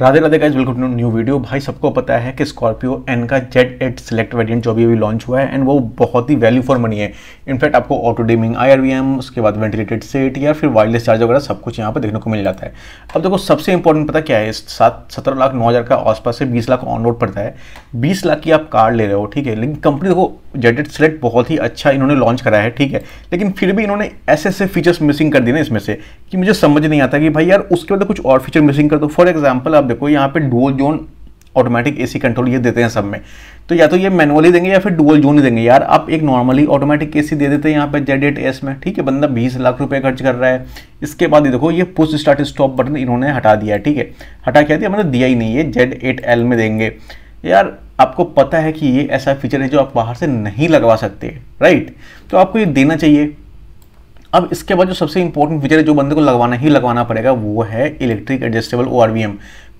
Radhe Radhe guys welcome to new video भाई सबको पता है कि स्कॉर्पियो एन का जेड एट सिलेक्ट वेरिएंट जो अभी अभी लॉन्च हुआ है एंड वो बहुत ही वैल्यू फॉर मनी है इनफैक्ट आपको ऑटो डिमिंग आई उसके बाद वेंटिलेटेड सेट या फिर वायरलेस चार्ज वगैरह सब कुछ यहाँ पर देखने को मिल जाता है अब देखो सबसे इंपॉर्टेंट पता क्या है सात सत्रह लाख नौ हज़ार का आसपास से बीस लाख ऑन रोड पड़ता है बीस लाख की आप कार ले रहे हो ठीक है लेकिन कंपनी देखो जेड एट सिलेक्ट बहुत ही अच्छा इन्होंने लॉन्च करा है ठीक है लेकिन फिर भी इन्होंने ऐसे ऐसे फीचर्स मिसिंग कर दिए ना इसमें से कि मुझे समझ नहीं आता कि भाई यार उसके बाद कुछ और फीचर मिसिंग कर दो फॉर एग्जाम्पल आप देखो यहाँ पे dual zone automatic AC control ये देते हैं सब में तो या तो ये मैनुअली देंगे या फिर डुअल जोन ही देंगे यार आप एक नॉर्मली ऑटोमेटिक एसी दे देते हैं यहाँ पे जेड एट एस में ठीक है बंदा बीस लाख रुपए खर्च कर रहा है इसके बाद ये देखो ये पुश स्टार्ट स्टॉप बटन इन्होंने हटा दिया ठीक है हटा क्या दिया मतलब दिया ही नहीं है जेड एट एल में देंगे यार आपको पता है कि ये ऐसा फीचर है जो आप बाहर से नहीं लगवा सकते राइट तो आपको ये देना चाहिए अब इसके बाद जो सबसे इंपॉर्टेंट फीचर है जो बंदे को लगवाना ही लगवाना पड़ेगा वो है इलेक्ट्रिक एडजस्टेबल ओ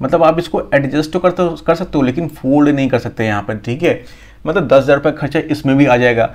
मतलब आप इसको एडजस्ट तो करते कर सकते हो लेकिन फोल्ड नहीं कर सकते यहाँ पर ठीक है मतलब दस हज़ार रुपये खर्चा इसमें भी आ जाएगा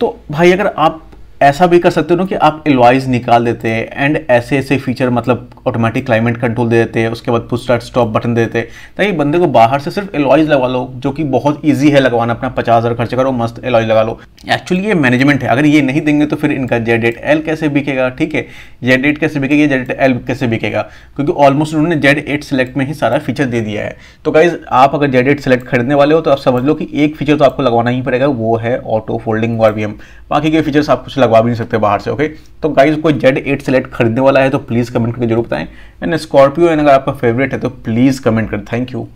तो भाई अगर आप ऐसा भी कर सकते हो ना कि आप एलवाइज निकाल देते हैं एंड ऐसे ऐसे फीचर मतलब ऑटोमेटिक क्लाइमेट कंट्रोल दे देते हैं उसके बाद पुश स्टार्ट स्टॉप बटन दे देते हैं ताकि तो बंदे को बाहर से सिर्फ एलवाइज लगा लो जो कि बहुत ईजी है लगवाना अपना पचास हज़ार खर्च करो मस्त एलवाइज लगा लो एक्चुअली ये मैनेजमेंट है अगर ये नहीं देंगे तो फिर इनका जेड एट एल कैसे बिकेगा ठीक है जेड एट कैसे बिकेगा जेड एल कैसे बिकेगा क्योंकि ऑलमोस्ट उन्होंने जेड एट सेलेक्ट में ही सारा फीचर दे दिया है तो गाइज आप अगर जेड एट सेलेक्ट खरीदने वाले हो तो आप समझ लो कि एक फीचर तो आपको लगवाना ही पड़ेगा वो है ऑटो फोल्डिंग एम बाकी के फीचर्स आप कुछ लगवा भी नहीं सकते बाहर से ओके तो गाइज कोई जेड एट सेलेक्ट खरीदने वाला है तो प्लीज़ कमेंट करके जरूर बताएं एंड स्कॉर्पियो एंड अगर आपका फेवरेट है तो प्लीज़ कमेंट करें थैंक यू